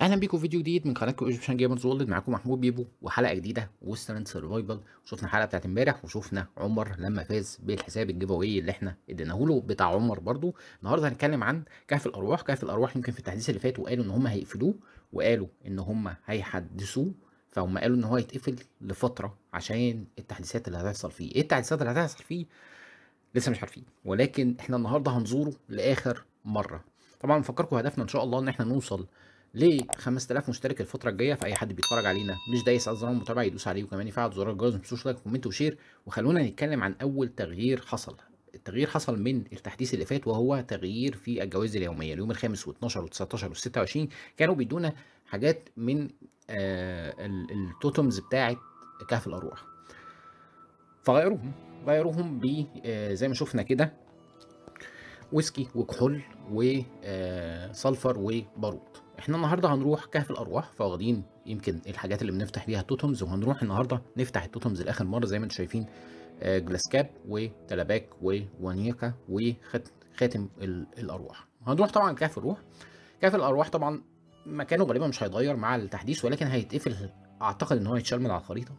اهلا بيكم في فيديو جديد من قناتكم ايجيبشن جيمرز وولد معاكم محمود بيبو وحلقه جديده وسترن سرفايفل شفنا الحلقه بتاعت امبارح وشفنا عمر لما فاز بالحساب الجيف اوي اللي احنا اديناه له بتاع عمر برده النهارده هنتكلم عن كهف الارواح كهف الارواح يمكن في التحديث اللي فات وقالوا ان هم هيقفلوه وقالوا ان هم هيحدثوه فهم قالوا ان هو هيتقفل لفتره عشان التحديثات اللي هتحصل فيه ايه التحديثات اللي هتحصل فيه لسه مش عارفين ولكن احنا النهارده هنزوره لاخر مره طبعا نفكركم هدفنا ان شاء الله ان احنا نوصل ل 5000 مشترك الفتره الجايه فاي حد بيتفرج علينا مش دايس على زرار المتابعه يدوس عليه وكمان يفعل زرار الجرس ما تنسوش لايك وكومنت وشير وخلونا نتكلم عن اول تغيير حصل التغيير حصل من التحديث اللي فات وهو تغيير في الجوائز اليوميه اليوم الخامس و12 و19 و26 كانوا بيدونا حاجات من آه التوتمز بتاعه كهف الارواح فغيروهم غيروهم ب آه زي ما شفنا كده ويسكي وكحول وصلفر آه، وبارود احنا النهارده هنروح كهف الارواح فواخدين يمكن الحاجات اللي بنفتح بيها التوتمز وهنروح النهارده نفتح التوتمز لاخر مره زي ما انتم شايفين آه، جلاسكاب وتلباك ووانيكا وخاتم الارواح هنروح طبعا كهف الروح كهف الارواح طبعا مكانه غالبا مش هيتغير مع التحديث ولكن هيتقفل اعتقد ان هو هيتشال من على الخريطه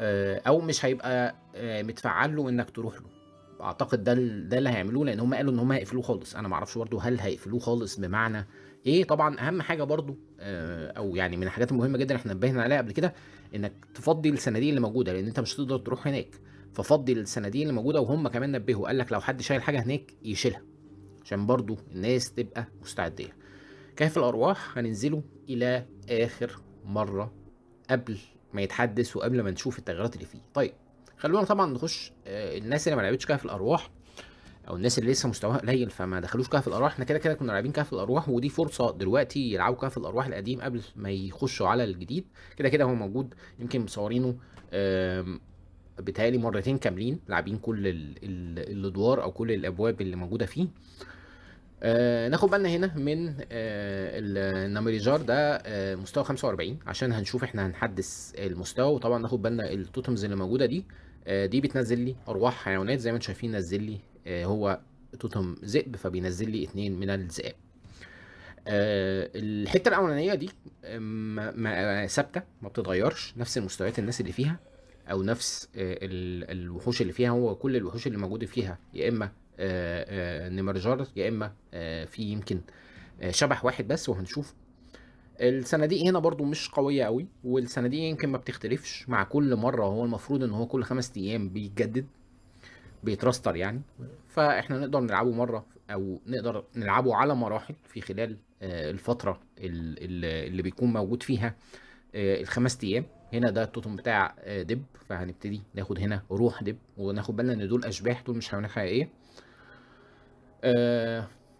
آه، او مش هيبقى متفعل له انك تروح له اعتقد ده ده اللي هيعملوه لان هم قالوا ان هم هيقفلوه خالص انا ما اعرفش برده هل هيقفلوه خالص بمعنى ايه طبعا اهم حاجه برده آه، او يعني من الحاجات المهمه جدا احنا نبهنا عليها قبل كده انك تفضي الصناديق اللي موجوده لان انت مش هتقدر تروح هناك ففضي الصناديق اللي موجوده وهم كمان نبهوا قال لك لو حد شايل حاجه هناك يشيلها عشان برضو الناس تبقى مستعديه كهف الارواح هننزله الى اخر مره قبل ما يتحدث وقبل ما نشوف التغيرات اللي فيه طيب خلونا طبعا نخش آه، الناس اللي ما لعبتش كهف الارواح او الناس اللي لسه مستواها قليل فما دخلوش كهف الارواح احنا كده كده كنا لاعبين كهف الارواح ودي فرصه دلوقتي يلعبوا كهف الارواح القديم قبل ما يخشوا على الجديد كده كده هو موجود يمكن مصورينه بتهيألي مرتين كاملين لاعبين كل الادوار او كل الابواب اللي موجوده فيه آه ناخد بالنا هنا من آه النمريجار ده آه مستوى 45 عشان هنشوف احنا هنحدث المستوى وطبعا ناخد بالنا التوتمز اللي موجوده دي آه، دي بتنزل لي ارواح حيوانات زي ما انتم شايفين نزل لي آه، هو توتم ذئب فبينزل لي اثنين من الذئاب آه، الحته الاولانيه دي ثابته ما بتتغيرش نفس المستويات الناس اللي فيها او نفس الوحوش اللي فيها هو كل الوحوش اللي موجوده فيها يا اما نمرجار يا اما في يمكن شبح واحد بس وهنشوف الصناديق هنا برضو مش قويه قوي والصناديق يمكن ما بتختلفش مع كل مره هو المفروض ان هو كل خمس ايام بيتجدد بيترستر يعني فاحنا نقدر نلعبه مره او نقدر نلعبه على مراحل في خلال آه، الفتره اللي بيكون موجود فيها آه، الخمس ايام هنا ده التوتم بتاع آه، دب فهنبتدي ناخد هنا روح دب وناخد بالنا ان دول اشباح دول مش حيوانات حقيقيه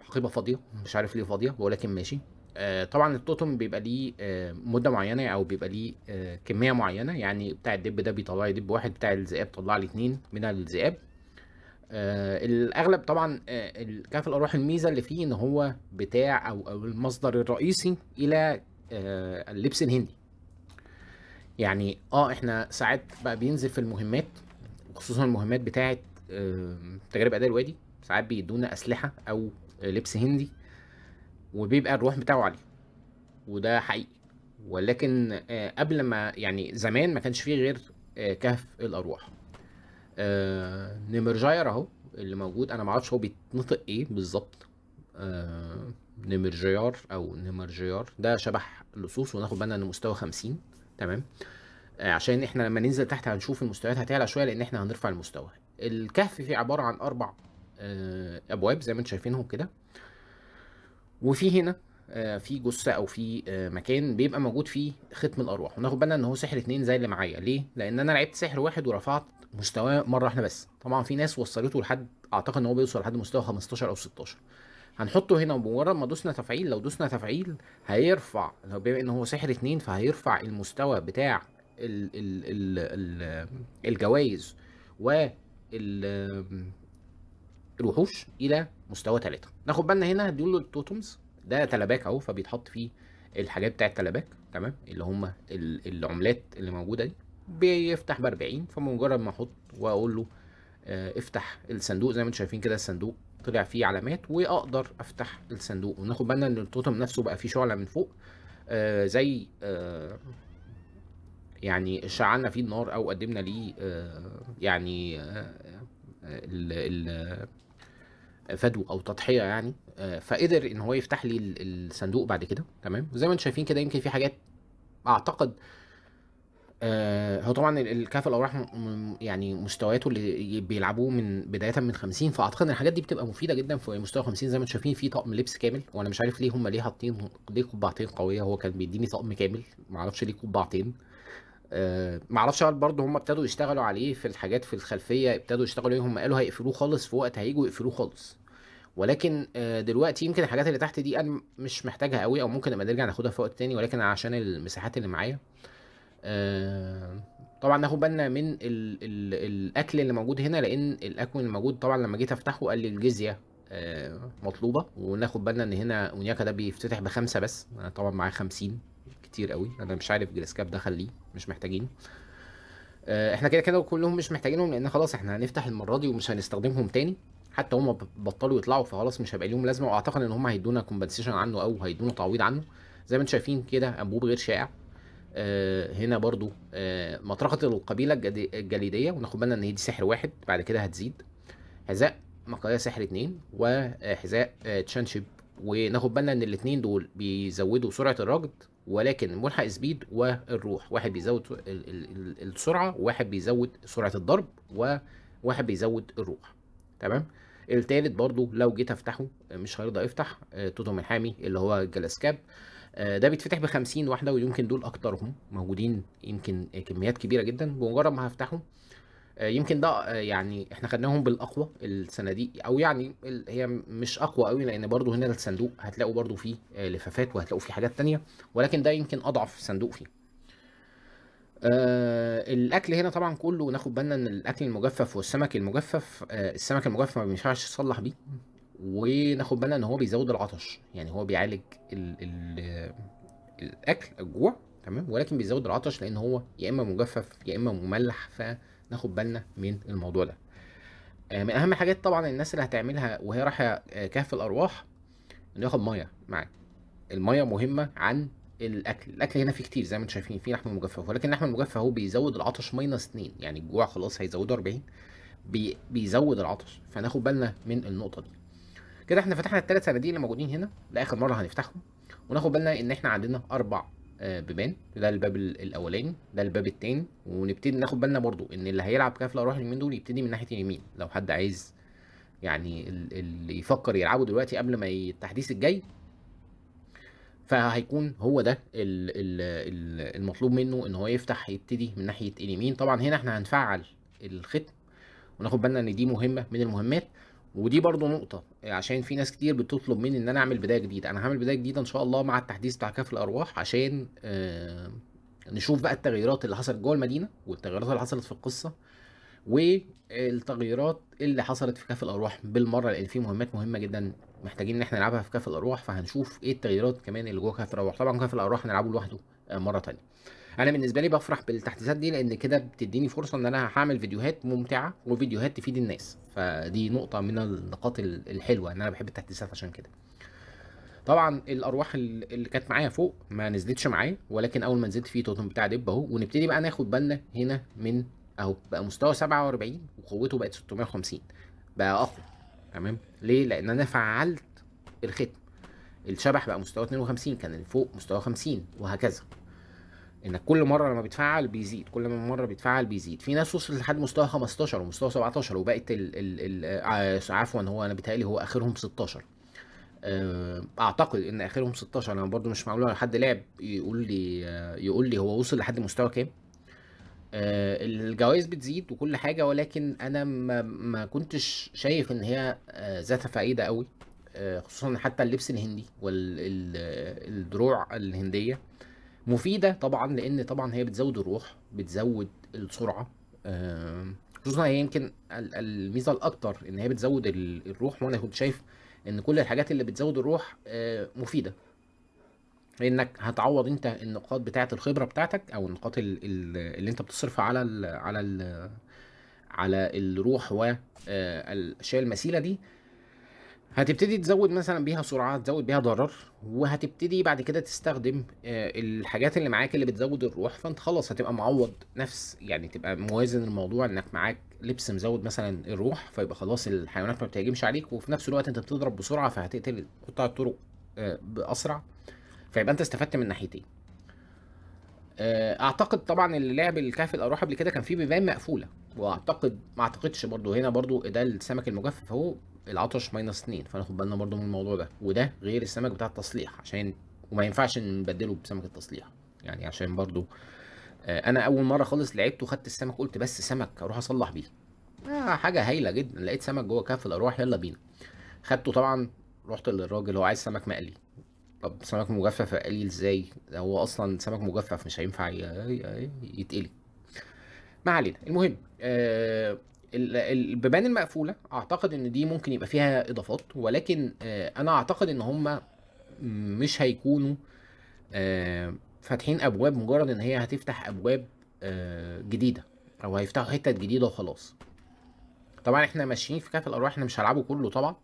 حقيبه فاضيه مش عارف ليه فاضيه ولكن ماشي آه، طبعا التوتم بيبقى ليه آه، مده معينه او بيبقى ليه آه، كميه معينه يعني بتاع الدب ده بيطلع لي دب واحد بتاع الذئاب بيطلع لي اتنين من الذئاب الاغلب طبعا كهف الارواح الميزه اللي فيه ان هو بتاع او او المصدر الرئيسي الى اللبس الهندي يعني اه احنا ساعات بقى بينزل في المهمات وخصوصا المهمات بتاعه تجارب اداء الوادي ساعات بيدونا اسلحه او لبس هندي وبيبقى الروح بتاعه عالية وده حقيقي ولكن آه، قبل ما يعني زمان ما كانش فيه غير آه، كهف الأرواح آه، جاير أهو اللي موجود أنا معرفش هو بيتنطق إيه بالظبط نمرجيار أو نمرجيار ده شبح لصوص وناخد بالنا إن مستوى 50 تمام عشان احنا لما ننزل تحت هنشوف المستويات هتعلى شويه لان احنا هنرفع المستوى الكهف فيه عباره عن اربع ابواب زي ما انتم شايفينهم كده وفي هنا آه، في جثه او في آه، مكان بيبقى موجود فيه ختم الارواح وناخد بالنا ان هو سحر اتنين زي اللي معايا ليه لان انا لعبت سحر واحد ورفعت مستواه مره احنا بس طبعا في ناس وصلته لحد اعتقد ان هو بيوصل لحد مستوى 15 او 16 هنحطه هنا ومجرد ما دوسنا تفعيل لو دوسنا تفعيل هيرفع لو بما ان هو سحر اتنين فهيرفع المستوى بتاع الـ الـ الـ الجوائز و الوحوش الى مستوى ثلاثه ناخد بالنا هنا دول التوتمز ده تلباك اهو فبيتحط فيه الحاجات بتاعه تلباك تمام اللي هم العملات اللي موجوده دي بيفتح ب 40 فمجرد ما احط واقول له آه، افتح الصندوق زي ما انتم شايفين كده الصندوق طلع فيه علامات واقدر افتح الصندوق وناخد بالنا ان التوتم نفسه بقى فيه شعله من فوق آه زي آه يعني شعلنا فيه النار او قدمنا ليه آه، يعني آه، ال ال فدو او تضحيه يعني آه، فقدر ان هو يفتح لي الصندوق بعد كده تمام وزي ما انتم شايفين كده يمكن في حاجات اعتقد آه، هو طبعا الكهف الاوراح يعني مستوياته اللي بيلعبوه من بدايه من 50 فاعتقد ان الحاجات دي بتبقى مفيده جدا في مستوى 50 زي ما انتم شايفين في طقم لبس كامل وانا مش عارف ليه هم ليه حاطين ليه قبعتين قويه هو كان بيديني طقم كامل معرفش ليه قبعتين أه معرفش هل برضه هم ابتدوا يشتغلوا عليه في الحاجات في الخلفيه ابتدوا يشتغلوا عليه هم قالوا هيقفلوه خالص في وقت هيجوا يقفلوه خالص ولكن آه، دلوقتي يمكن الحاجات اللي تحت دي انا مش محتاجها قوي او ممكن نبقى نرجع ناخدها في وقت تاني ولكن عشان المساحات اللي معايا آه، طبعا ناخد بالنا من ال ال الاكل اللي موجود هنا لان الاكل اللي موجود طبعا لما جيت افتحه قال لي الجزيه آه، مطلوبه وناخد بالنا ان هنا اونياكا ده بيفتتح بخمسه بس انا طبعا معايا خمسين كتير قوي انا مش عارف جريسكاب ده خليه مش محتاجينه احنا كده كده كلهم مش محتاجينهم لان خلاص احنا هنفتح المره دي ومش هنستخدمهم تاني حتى هم بطلوا يطلعوا فخلاص مش هيبقى ليهم لازمه واعتقد ان هم هيدونا كومبنسيشن عنه او هيدونا تعويض عنه زي ما انتم شايفين كده انبوب غير شائع آه هنا برضو آه مطرقه القبيله الجليديه وناخد بالنا ان هي دي سحر واحد بعد كده هتزيد حذاء مقاليه سحر اثنين وحذاء آه تشانشيب وناخد بالنا ان الاثنين دول بيزودوا سرعه الركض ولكن ملحق سبيد والروح واحد بيزود السرعه وواحد بيزود سرعه الضرب وواحد بيزود الروح تمام التالت برضو لو جيت افتحه مش هيرضى يفتح آه، توتو الحامي اللي هو الجلاسكاب آه، ده بيتفتح ب 50 واحده ويمكن دول اكترهم موجودين يمكن كميات كبيره جدا بمجرد ما هفتحه آه، يمكن ده يعني احنا خدناهم بالاقوى الصناديق او يعني هي مش اقوى قوي لان برضو هنا الصندوق هتلاقوا برضو فيه لفافات وهتلاقوا فيه حاجات تانية ولكن ده يمكن اضعف صندوق فيه آه الاكل هنا طبعا كله ناخد بالنا ان الاكل المجفف والسمك المجفف آه السمك المجفف ما بينفعش تصلح بيه وناخد بالنا ان هو بيزود العطش يعني هو بيعالج الـ الـ الاكل الجوع تمام ولكن بيزود العطش لان هو يا اما مجفف يا اما مملح فناخد بالنا من الموضوع ده آه من اهم حاجات طبعا الناس اللي هتعملها وهي رايحه آه، كهف الارواح انه ياخد ميه معاه الميه مهمه عن الاكل الاكل هنا فيه كتير زي ما انتم شايفين فيه لحم مجفف ولكن اللحم المجفف هو بيزود العطش ماينس 2 يعني الجوع خلاص هيزوده 40 بي بيزود العطش فناخد بالنا من النقطه دي كده احنا فتحنا الثلاث صناديق اللي موجودين هنا لاخر مره هنفتحهم وناخد بالنا ان احنا عندنا اربع آه، بيبان ده الباب الاولاني ده الباب الثاني ونبتدي ناخد بالنا برضو ان اللي هيلعب كفله روح اليمين دول يبتدي من ناحيه اليمين لو حد عايز يعني اللي يفكر يلعبه دلوقتي قبل ما التحديث الجاي فهيكون هو ده الـ الـ المطلوب منه ان هو يفتح يبتدي من ناحيه اليمين طبعا هنا احنا هنفعل الختم وناخد بالنا ان دي مهمه من المهمات ودي برضو نقطه عشان في ناس كتير بتطلب مني ان انا اعمل بدايه جديده انا هعمل بدايه جديده ان شاء الله مع التحديث بتاع كاف الارواح عشان آه نشوف بقى التغييرات اللي حصلت جوه المدينه والتغييرات اللي حصلت في القصه والتغييرات اللي حصلت في كاف الارواح بالمره لان في مهمات مهمه جدا محتاجين ان احنا نلعبها في كاف الارواح فهنشوف ايه التغييرات كمان اللي جوه كاف الارواح طبعا كاف الارواح هنلعبه لوحده آه، مره ثانيه انا بالنسبه لي بفرح بالتحديثات دي لان كده بتديني فرصه ان انا هعمل فيديوهات ممتعه وفيديوهات تفيد الناس فدي نقطه من النقاط الحلوه ان انا بحب التحديثات عشان كده طبعا الارواح اللي كانت معايا فوق ما نزلتش معايا ولكن اول ما نزلت فيه توتم بتاع دب اهو ونبتدي بقى ناخد بالنا هنا من اهو بقى مستوى 47 وقوته بقت 650 بقى اقوى تمام ليه لان انا فعلت الختم الشبح بقى مستوى 52 كان فوق مستوى 50 وهكذا انك كل مره لما بتفعل بيزيد كل ما مره بتفعل بيزيد في ناس وصلت لحد مستوى 15 ومستوى 17 وبقت ال ال ال آه، عفوا هو انا بيتهيألي هو اخرهم 16 آه، اعتقد ان اخرهم 16 انا برضو مش معقول لو حد لعب يقول لي آه، يقول لي هو وصل لحد مستوى كام آه، الجوائز بتزيد وكل حاجه ولكن انا ما, ما كنتش شايف ان هي آه، ذات فائده قوي آه، خصوصا حتى اللبس الهندي والدروع الهنديه مفيده طبعا لان طبعا هي بتزود الروح بتزود السرعه خصوصا هي يمكن الميزه الاكتر ان هي بتزود الروح وانا كنت شايف ان كل الحاجات اللي بتزود الروح مفيده انك هتعوض انت النقاط بتاعه الخبره بتاعتك او النقاط اللي انت بتصرفها على ال على ال على الروح والاشياء آه، المثيله دي هتبتدي تزود مثلا بيها سرعه تزود بيها ضرر وهتبتدي بعد كده تستخدم آه، الحاجات اللي معاك اللي بتزود الروح فانت خلاص هتبقى معوض نفس يعني تبقى موازن الموضوع انك معاك لبس مزود مثلا الروح فيبقى خلاص الحيوانات ما بتهاجمش عليك وفي نفس الوقت انت بتضرب بسرعه فهتقتل قطع الطرق آه، باسرع فيبقى انت استفدت من ناحيتين آه، اعتقد طبعا اللي لعب الكهف الارواح قبل كده كان فيه بيبان مقفوله واعتقد ما اعتقدش برضو هنا برضو ده السمك المجفف اهو العطش ماينس 2 فناخد بالنا برضو من الموضوع ده وده غير السمك بتاع التصليح عشان وما ينفعش نبدله بسمك التصليح يعني عشان برضو آه، انا اول مره خالص لعبته خدت السمك قلت بس سمك اروح اصلح بيه آه حاجه هايله جدا لقيت سمك جوه كهف الارواح يلا بينا خدته طبعا رحت للراجل هو عايز سمك مقلي طب سمك مجفف قليل ازاي هو اصلا سمك مجفف مش هينفع يتقلي ما علينا المهم آه، البيبان المقفوله اعتقد ان دي ممكن يبقى فيها اضافات ولكن آه، انا اعتقد ان هم مش هيكونوا آه، فاتحين ابواب مجرد ان هي هتفتح ابواب جديده او هيفتحوا حتت جديده وخلاص طبعا احنا ماشيين في كهف الارواح احنا مش هلعبه كله طبعا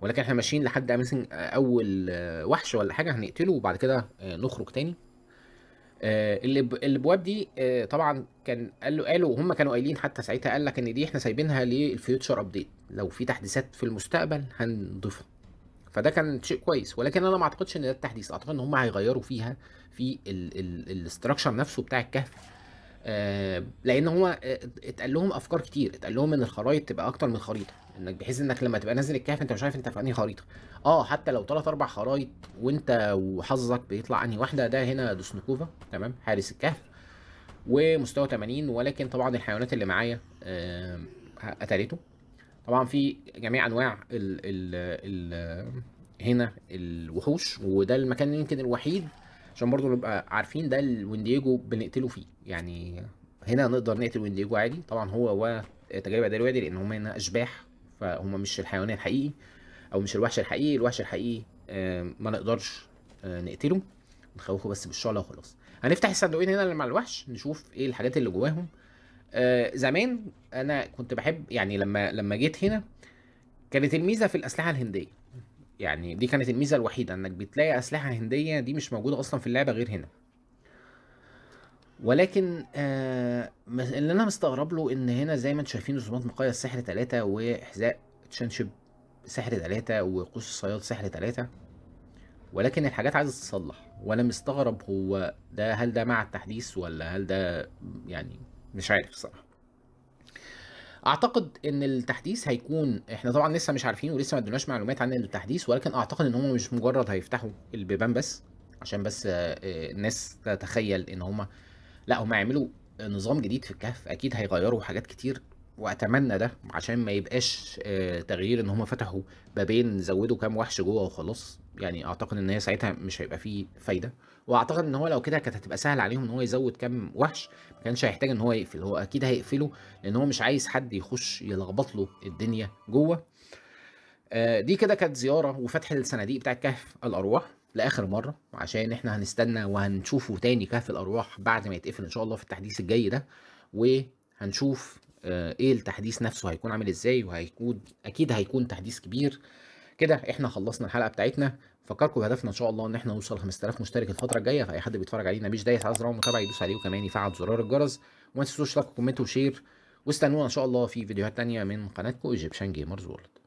ولكن احنا ماشيين لحد امازن اول وحش ولا حاجه هنقتله وبعد كده آه، نخرج تاني آه، الابواب دي آه، طبعا كان قالوا قالوا هم كانوا قايلين حتى ساعتها قال لك ان دي احنا سايبينها للفيوتشر ابديت لو في تحديثات في المستقبل هنضيفها فده كان شيء كويس ولكن انا ما اعتقدش ان ده التحديث اعتقد ان هم هيغيروا فيها في الاستراكشر نفسه بتاع الكهف لان هو اتقال لهم افكار كتير اتقال لهم ان الخرائط تبقى اكتر من خريطه انك بحيث انك لما تبقى نازل الكهف انت مش عارف انت في انهي خريطه اه حتى لو ثلاث اربع خرايط وانت وحظك بيطلع انهي واحده ده هنا دوسنكوفا تمام حارس الكهف ومستوى 80 ولكن طبعا الحيوانات اللي معايا قتلته طبعا في جميع انواع ال ال ال هنا الوحوش وده المكان يمكن الوحيد عشان برضو نبقى عارفين ده الوينديجو بنقتله فيه يعني هنا نقدر نقتل وينديجو عادي طبعا هو وتجربة تجارب الوادي لان هم هنا اشباح فهم مش الحيوان الحقيقي او مش الوحش الحقيقي الوحش الحقيقي ما نقدرش آه، نقتله نخوفه بس بالشعله وخلاص هنفتح الصندوقين هنا اللي مع الوحش نشوف ايه الحاجات اللي جواهم آه، زمان انا كنت بحب يعني لما لما جيت هنا كانت الميزه في الاسلحه الهنديه يعني دي كانت الميزه الوحيده انك بتلاقي اسلحه هنديه دي مش موجوده اصلا في اللعبه غير هنا ولكن آه اللي انا مستغرب له ان هنا زي ما انتم شايفين رسومات مقياس سحر ثلاثة وحذاء تشانشب سحر ثلاثة وقوس الصياد سحر ثلاثة ولكن الحاجات عايزة تتصلح وانا مستغرب هو ده هل ده مع التحديث ولا هل ده يعني مش عارف الصراحة اعتقد ان التحديث هيكون احنا طبعا لسه مش عارفين ولسه ما ادوناش معلومات عن التحديث ولكن اعتقد ان هم مش مجرد هيفتحوا البيبان بس عشان بس آه، آه، الناس تتخيل ان هم لا هم هيعملوا نظام جديد في الكهف اكيد هيغيروا حاجات كتير واتمنى ده عشان ما يبقاش آه، تغيير ان هم فتحوا بابين زودوا كام وحش جوه وخلاص يعني اعتقد ان هي ساعتها مش هيبقى فيه فايده واعتقد ان هو لو كده كانت هتبقى سهل عليهم ان هو يزود كام وحش ما كانش هيحتاج ان هو يقفل هو اكيد هيقفله لان هو مش عايز حد يخش يلخبط له الدنيا جوه آه، دي كده كانت زياره وفتح الصناديق بتاع كهف الارواح لاخر مره عشان احنا هنستنى وهنشوفه تاني كهف الارواح بعد ما يتقفل ان شاء الله في التحديث الجاي ده وهنشوف آه، ايه التحديث نفسه هيكون عامل ازاي وهيكون اكيد هيكون تحديث كبير كده احنا خلصنا الحلقه بتاعتنا فكركم بهدفنا ان شاء الله ان احنا نوصل 5000 مشترك الفتره الجايه فاي حد بيتفرج علينا مش دايس على زرار المتابعه يدوس عليه وكمان يفعل زرار الجرس وما تنسوش لايك وكومنت وشير واستنونا ان شاء الله في فيديوهات تانية من قناتكم ايجيبشن جيمرز وورلد